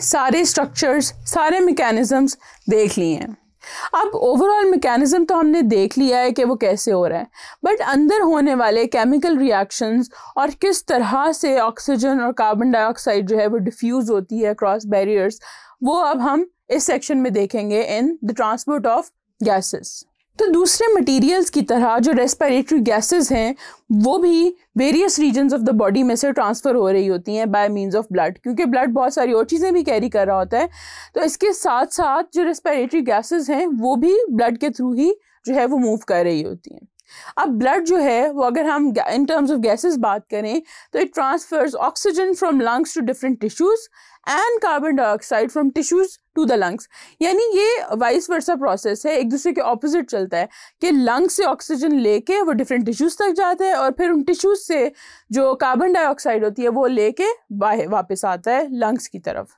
सारे स्ट्रक्चर्स सारे मेकेनिज़म्स देख लिए हैं अब ओवरऑल मेकेनिज़्म तो हमने देख लिया है कि वो कैसे हो रहा है बट अंदर होने वाले केमिकल रिएक्शंस और किस तरह से ऑक्सीजन और कार्बन डाइऑक्साइड जो है वो डिफ्यूज़ होती है क्रॉस बैरियर्स वो अब हम इस सेक्शन में देखेंगे in the transport of gases तो दूसरे मटेरियल्स की तरह जो रेस्पिरेटरी गैसेस हैं वो भी various regions of the body में से ट्रांसफ़र हो रही होती हैं बाय मींस ऑफ ब्लड क्योंकि ब्लड बहुत सारी और चीज़ें भी कैरी कर रहा होता है तो इसके साथ साथ जो रेस्पिरेटरी गैसेस हैं वो भी ब्लड के थ्रू ही जो है वो मूव कर रही होती हैं अब ब्लड जो है वो अगर हम इन टर्म्स ऑफ गैसेस बात करें तो it transfers oxygen from lungs to different tissues and carbon dioxide from tissues to the lungs यानी ये वाइस वर्सा प्रोसेस है एक दूसरे के ऑपोजिट चलता है कि लंग्स से ऑक्सीजन लेके वो डिफरेंट टिश्यूज़ तक जाता है और फिर उन टिश्यूज़ से जो कार्बन डाइऑक्साइड होती है वो लेके वापस आता है लंग्स की तरफ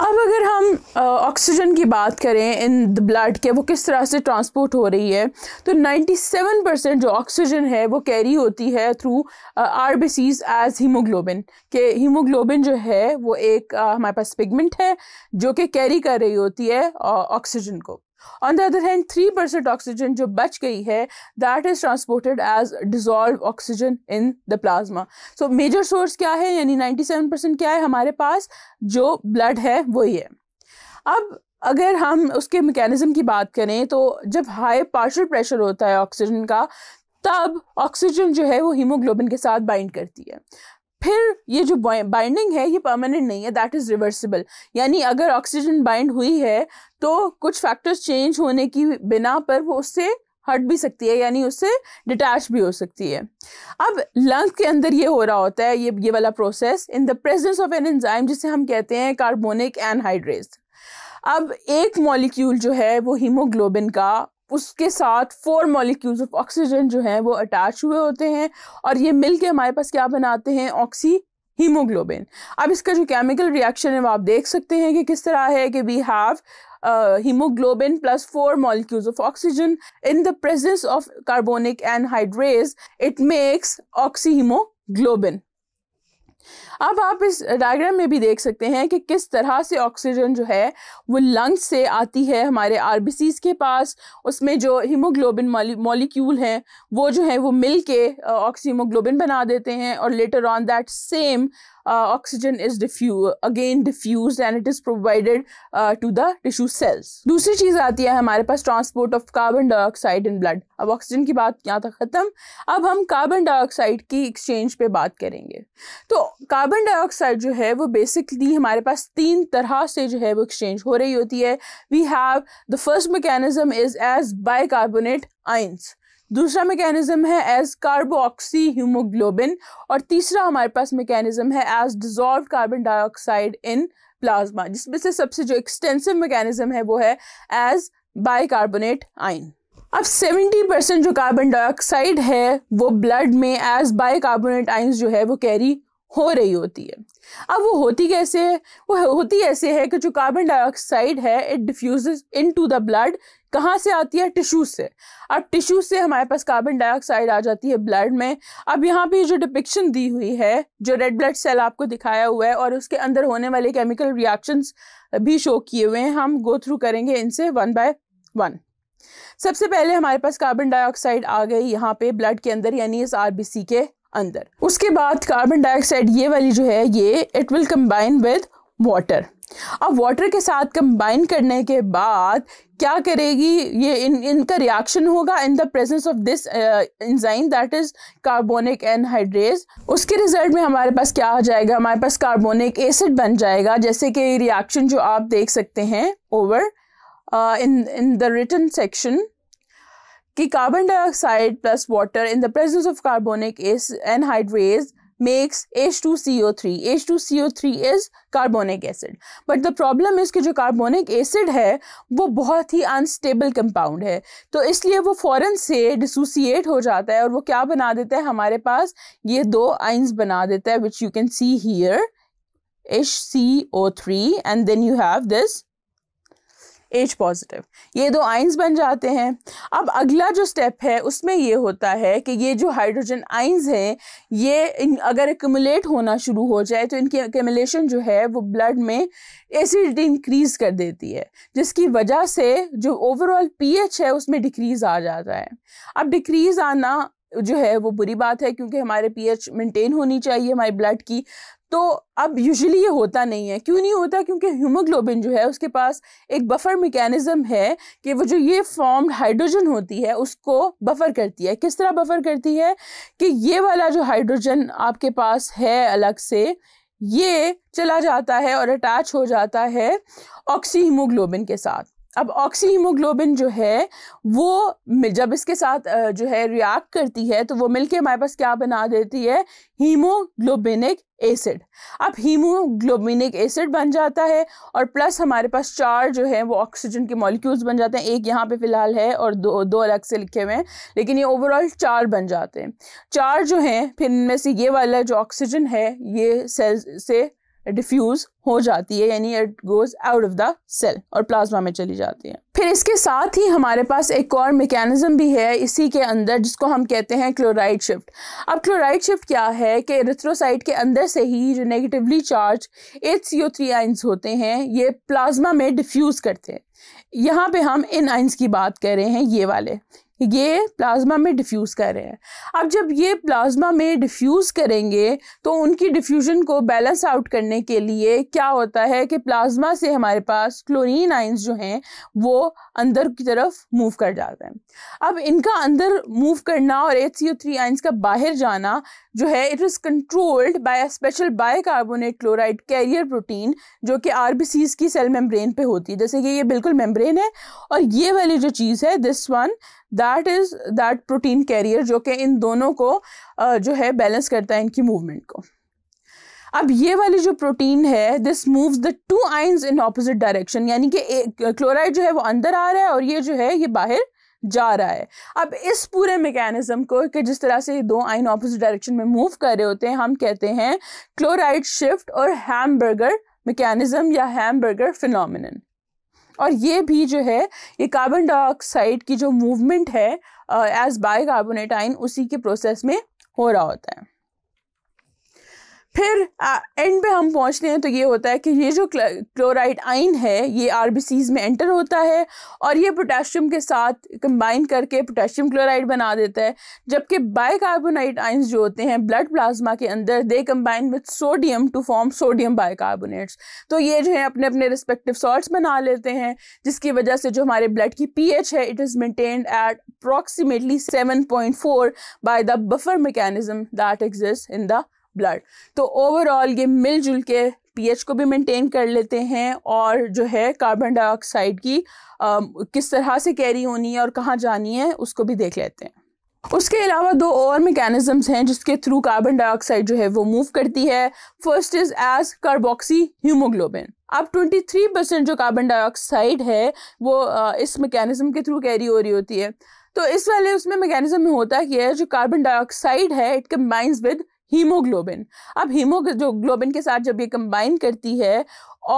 अब अगर हम ऑक्सीजन की बात करें इन द ब्लड के वो किस तरह से ट्रांसपोर्ट हो रही है तो 97 परसेंट जो ऑक्सीजन है वो कैरी होती है through R B Cs as haemoglobin के हीमोग्लोबिन जो है वो एक हमारे पास पिगमेंट है जो कि कैरी कर रही होती है ऑक्सीजन को on the other hand three percent oxygen जो बच गई है that is transported as dissolve oxygen in the plasma so major source क्या है यानी नाइन्टी सेवन परसेंट क्या है हमारे पास जो ब्लड है वही है अब अगर हम उसके मेकेनिज़्म की बात करें तो जब हाई पार्शल प्रेशर होता है ऑक्सीजन का तब ऑक्सीजन जो है वो हीमोग्लोबिन के साथ बाइंड करती है फिर ये जो बाइंडिंग है ये परमानेंट नहीं है दैट इज़ रिवर्सिबल यानी अगर ऑक्सीजन बाइंड हुई है तो कुछ फैक्टर्स चेंज होने की बिना पर वो उससे हट भी सकती है यानी उससे डिटैच भी हो सकती है अब लंग्स के अंदर ये हो रहा होता है ये ये वाला process in the presence of an enzyme जिसे हम कहते हैं कार्बोनिक एनहाइड्रेस अब एक मॉलिक्यूल जो है वो हीमोग्लोबिन का उसके साथ फोर मॉलिक्यूल्स ऑफ ऑक्सीजन जो हैं वो अटैच हुए होते हैं और ये मिल के हमारे पास क्या बनाते हैं ऑक्सी हीमोग्लोबिन अब इसका जो केमिकल रिएक्शन है वो आप देख सकते हैं कि किस तरह है कि we have four plus of oxygen in the presence of carbonic anhydrase it makes oxyhaemoglobin अब आप इस डायग्राम में भी देख सकते हैं कि किस तरह से ऑक्सीजन जो है वो लंग्स से आती है हमारे आर के पास उसमें जो हीमोग्लोबिन मॉलिक्यूल हैं वो जो है वो मिल के ऑक्सीमोग्लोबिन बना देते हैं और later on that same oxygen is again diffuse and it is provided to the tissue cells दूसरी चीज आती है हमारे पास transport of carbon dioxide in blood अब ऑक्सीजन की बात यहाँ तक खत्म अब हम कार्बन डाइऑक्साइड की एक्सचेंज पे बात करेंगे तो कार्बन डाइऑक्साइड जो है वो बेसिकली हमारे पास तीन तरह से जो है वो एक्सचेंज हो रही होती है we have the first mechanism is as bicarbonate ions दूसरा मैकेनिज़्म है एज कार्बोक्सी हीमोग्लोबिन और तीसरा हमारे पास मैकेनिज़्म है as dissolve carbon dioxide in plasma जिसमें से सबसे जो एक्सटेंसिव मैकेनिज़्म है वो है एज बाइकार्बोनेट आइन अब 70 परसेंट जो कार्बन डाइऑक्साइड है वो ब्लड में एज बाइकार्बोनेट आइंस जो है वो कैरी हो रही होती है अब वो होती कैसे है वो होती ऐसे है कि जो कार्बन डाइऑक्साइड है it diffuse into the blood कहाँ से आती है टिश्यू से अब टिश्यू से हमारे पास कार्बन डाइऑक्साइड आ जाती है ब्लड में अब यहाँ पे जो डिपिक्शन दी हुई है जो रेड ब्लड सेल आपको दिखाया हुआ है और उसके अंदर होने वाले केमिकल रिएक्शंस भी शो किए हुए हैं हम गो थ्रू करेंगे इनसे वन बाय वन सबसे पहले हमारे पास कार्बन डाइऑक्साइड आ गई यहाँ पे ब्लड के अंदर यानी इस आरबीसी के अंदर उसके बाद कार्बन डाइऑक्साइड ये वाली जो है ये it will combine with water अब वाटर के साथ कंबाइन करने के बाद क्या करेगी ये इन इनका रिएक्शन होगा in the presence of this enzyme that is carbonic anhydrase उसके रिजल्ट में हमारे पास क्या आ जाएगा हमारे पास कार्बोनिक एसिड बन जाएगा जैसे कि रिएक्शन जो आप देख सकते हैं over in in the return section कि carbon dioxide plus water in the presence of carbonic as anhydrase makes H two C O three H two C O three is carbonic acid but the problem is कि जो carbonic acid है वो बहुत ही unstable compound है तो इसलिए वो फॉरन से डिसोसिएट हो जाता है और वो क्या बना देता है हमारे पास ये दो आइंस बना देता है which you can see here H C O three and then you have this H positive ये दो आइंस बन जाते हैं अब अगला जो स्टेप है उसमें ये होता है कि ये जो हाइड्रोजन आइंस हैं ये इन अगर एकमुलेट होना शुरू हो जाए तो इनकी एकमुलेशन जो है वो ब्लड में एसिडिटी इंक्रीज कर देती है जिसकी वजह से जो ओवरऑल पीएच है उसमें डिक्रीज आ जाता है अब डिक्रीज आना जो है वो बुरी बात है क्योंकि हमारे पीएच मेंटेन होनी चाहिए हमारे ब्लड की तो अब यूजुअली ये होता नहीं है क्यों नहीं होता क्योंकि ह्यूमोग्लोबिन जो है उसके पास एक बफर मेकेनिज़म है कि वो जो ये फॉर्म्ड हाइड्रोजन होती है उसको बफर करती है किस तरह बफर करती है कि ये वाला जो हाइड्रोजन आपके पास है अलग से ये चला जाता है और अटैच हो जाता है ऑक्सी हीमोग्लोबिन के साथ अब ऑक्सी हीमोग्लोबिन जो है वो जब इसके साथ जो है रिएक्ट करती है तो वो मिलके हमारे पास क्या बना देती है हीमोग्लोबिनिक एसिड अब हीमोग्लोबिनिक एसिड बन जाता है और प्लस हमारे पास चार जो है वो ऑक्सीजन के मॉलिक्यूल्स बन जाते हैं एक यहाँ पे फिलहाल है और दो दो अलग से लिखे हुए हैं लेकिन ये ओवरऑल चार बन जाते हैं चार जो हैं फिर इनमें से ये वाला जो ऑक्सीजन है ये सेल से डिफ्यूज हो जाती है यानी it goes out of the cell और प्लाज्मा में चली जाती है फिर इसके साथ ही हमारे पास एक और मेकेनिज़्म भी है इसी के अंदर जिसको हम कहते हैं क्लोराइड शिफ्ट अब क्लोराइड शिफ्ट क्या है कि रिथ्रोसाइट के अंदर से ही जो negatively charge H C O three ions होते हैं ये प्लाज्मा में डिफ्यूज़ करते हैं यहाँ पे हम इन आइंस की बात कर रहे हैं ये वाले ये प्लाज्मा में डिफ्यूज़ कर रहे हैं अब जब ये प्लाज्मा में डिफ्यूज़ करेंगे तो उनकी डिफ्यूज़न को बैलेंस आउट करने के लिए क्या होता है कि प्लाज्मा से हमारे पास क्लोरीन आइंस जो हैं वो अंदर की तरफ मूव कर जाते हैं अब इनका अंदर मूव करना और H C O three ions का बाहर जाना जो है it is controlled by special bicarbonate chloride carrier protein जो कि आर बी सीज की सेल मेम्ब्रेन पे होती है जैसे कि ये बिल्कुल मेम्ब्रेन है और ये वाली जो चीज़ है this one that is that protein carrier जो कि इन दोनों को uh, जो है बैलेंस करता है इनकी मूवमेंट को अब ये वाली जो प्रोटीन है this moves the two ions in opposite direction यानी कि एक क्लोराइड जो है वो अंदर आ रहा है और ये जो है ये बाहर जा रहा है अब इस पूरे मेकेनिज़्म को कि जिस तरह से ये दो आइन ऑपोजिट डायरेक्शन में मूव कर रहे होते हैं हम कहते हैं क्लोराइड शिफ्ट और हैमबर्गर मेकेनिज़्म या हैमबर्गर फिनोमिनन और ये भी जो है ये कार्बन डाइऑक्साइड की जो मूवमेंट है एज बाई कार्बोनेटाइन उसी के प्रोसेस में हो रहा होता है फिर एंड पे हम पहुंचते हैं तो ये होता है कि ये जो क्लोराइड आइन है ये आर में एंटर होता है और ये पोटेशियम के साथ कंबाइन करके पोटेशियम क्लोराइड बना देता है जबकि बाइकार्बोनाइट आइंस जो होते हैं ब्लड प्लाज्मा के अंदर they combine with sodium to form sodium bicarbonates तो ये जो है अपने अपने रिस्पेक्टिव सॉल्ट बना लेते हैं जिसकी वजह से जो हमारे ब्लड की पी है it is maintained at approximately seven point four by the buffer mechanism that exist in the blood तो ओवरऑल ये मिलजुल के पीएच को भी मेंटेन कर लेते हैं और जो है कार्बन डाइऑक्साइड की आ, किस तरह से कैरी होनी है और कहाँ जानी है उसको भी देख लेते हैं उसके अलावा दो और मेकेनिज़म्स हैं जिसके थ्रू कार्बन डाइऑक्साइड जो है वो मूव करती है first is as carboxyhaemoglobin अब 23 परसेंट जो कार्बन डाइऑक्साइड है वो इस मेकेनिज़्म के थ्रू कैरी हो रही होती है तो इस वाले उसमें मैकेनिज्म में होता क्या है जो कार्बन डाइऑक्साइड है इट कम्बाइंस विद हीमोग्लोबिन अब हीमोग्लोबिन के साथ जब ये कंबाइन करती है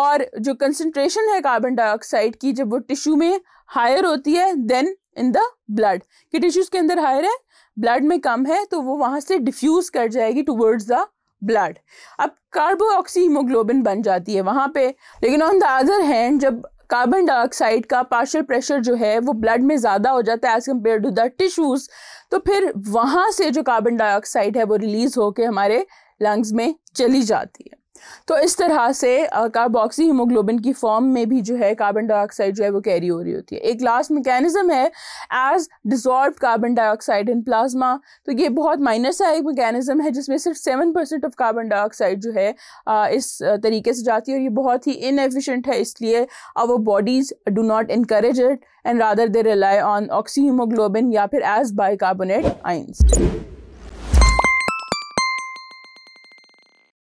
और जो कंसनट्रेशन है कार्बन डाइऑक्साइड की जब वो टिश्यू में हायर होती है देन इन द ब्लड कि टिश्यूज के अंदर हायर है ब्लड में कम है तो वो वहाँ से डिफ्यूज कर जाएगी टूवर्ड्स द ब्लड अब कार्बोक्सी हीमोग्लोबिन बन जाती है वहाँ पे लेकिन ऑन द अदर हैंड जब कार्बन डाइऑक्साइड का पार्शल प्रेशर जो है वो ब्लड में ज़्यादा हो जाता है as compare to the tissues तो फिर वहाँ से जो कार्बन डाइऑक्साइड है वो रिलीज़ होकर हमारे लंग्स में चली जाती है तो इस तरह से कार्बोक्सी हीमोग्लोबिन की फॉर्म में भी जो है कार्बन डाइऑक्साइड जो है वो कैरी हो रही होती है एक लास्ट मैकेनिज्म है as dissolve carbon dioxide in plasma तो ये बहुत माइनर सा एक मैकेनिज्म है जिसमें सिर्फ seven percent of carbon dioxide जो है इस तरीके से जाती है और ये बहुत ही इनएफिशेंट है इसलिए our bodies do not encourage it and rather they rely on oxy haemoglobin या फिर एज बाई कार्बोनेट आइंस